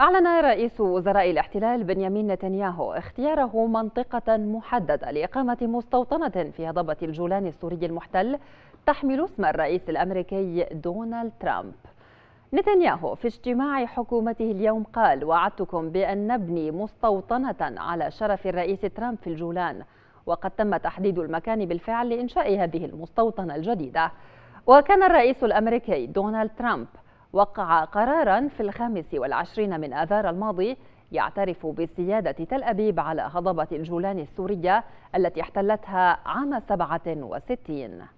أعلن رئيس وزراء الاحتلال بنيامين نتنياهو اختياره منطقة محددة لإقامة مستوطنة في هضبة الجولان السوري المحتل تحمل اسم الرئيس الأمريكي دونالد ترامب نتنياهو في اجتماع حكومته اليوم قال وعدتكم بأن نبني مستوطنة على شرف الرئيس ترامب في الجولان وقد تم تحديد المكان بالفعل لإنشاء هذه المستوطنة الجديدة وكان الرئيس الأمريكي دونالد ترامب وقع قرارا في الخامس والعشرين من آذار الماضي يعترف بسيادة تل أبيب على هضبة الجولان السورية التي احتلتها عام 67